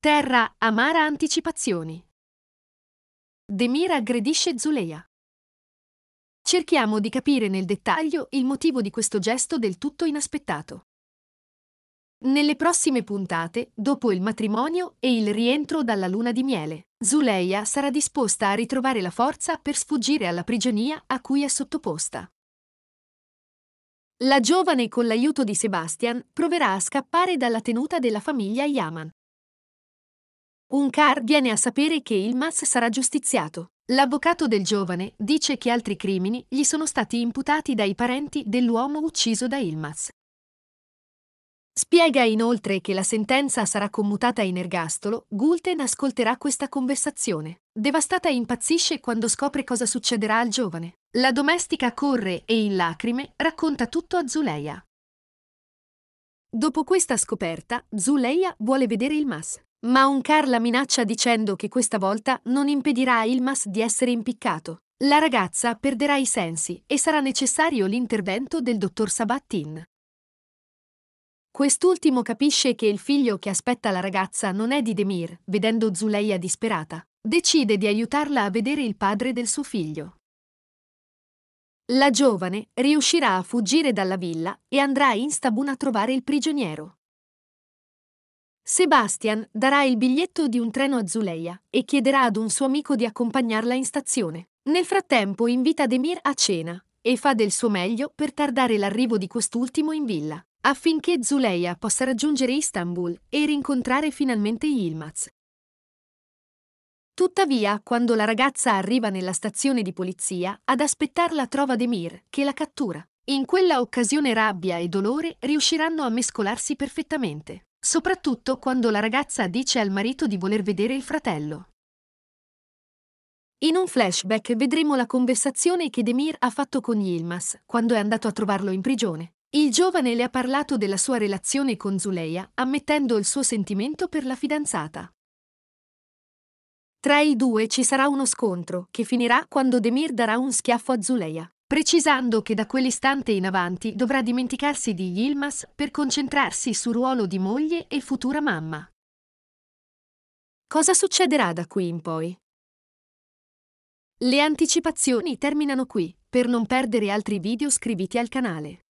Terra amara anticipazioni. Demir aggredisce Zuleia. Cerchiamo di capire nel dettaglio il motivo di questo gesto del tutto inaspettato. Nelle prossime puntate, dopo il matrimonio e il rientro dalla luna di miele, Zuleia sarà disposta a ritrovare la forza per sfuggire alla prigionia a cui è sottoposta. La giovane con l'aiuto di Sebastian proverà a scappare dalla tenuta della famiglia Yaman. Un car viene a sapere che il Mas sarà giustiziato. L'avvocato del giovane dice che altri crimini gli sono stati imputati dai parenti dell'uomo ucciso da Ilmas. Spiega inoltre che la sentenza sarà commutata in ergastolo, Gulten ascolterà questa conversazione. Devastata impazzisce quando scopre cosa succederà al giovane. La domestica corre e in lacrime racconta tutto a Zuleia. Dopo questa scoperta, Zuleia vuole vedere il Mas. Ma un car la minaccia dicendo che questa volta non impedirà a Ilmas di essere impiccato. La ragazza perderà i sensi e sarà necessario l'intervento del dottor Sabattin. Quest'ultimo capisce che il figlio che aspetta la ragazza non è di Demir, vedendo Zuleia disperata. Decide di aiutarla a vedere il padre del suo figlio. La giovane riuscirà a fuggire dalla villa e andrà in Stabun a trovare il prigioniero. Sebastian darà il biglietto di un treno a Zuleia e chiederà ad un suo amico di accompagnarla in stazione. Nel frattempo invita Demir a cena e fa del suo meglio per tardare l'arrivo di quest'ultimo in villa, affinché Zuleia possa raggiungere Istanbul e rincontrare finalmente Yilmaz. Tuttavia, quando la ragazza arriva nella stazione di polizia, ad aspettarla trova Demir, che la cattura. In quella occasione rabbia e dolore riusciranno a mescolarsi perfettamente, soprattutto quando la ragazza dice al marito di voler vedere il fratello. In un flashback vedremo la conversazione che Demir ha fatto con Yilmaz quando è andato a trovarlo in prigione. Il giovane le ha parlato della sua relazione con Zuleia, ammettendo il suo sentimento per la fidanzata. Tra i due ci sarà uno scontro, che finirà quando Demir darà un schiaffo a Zuleia precisando che da quell'istante in avanti dovrà dimenticarsi di Yilmaz per concentrarsi sul ruolo di moglie e futura mamma. Cosa succederà da qui in poi? Le anticipazioni terminano qui. Per non perdere altri video iscriviti al canale.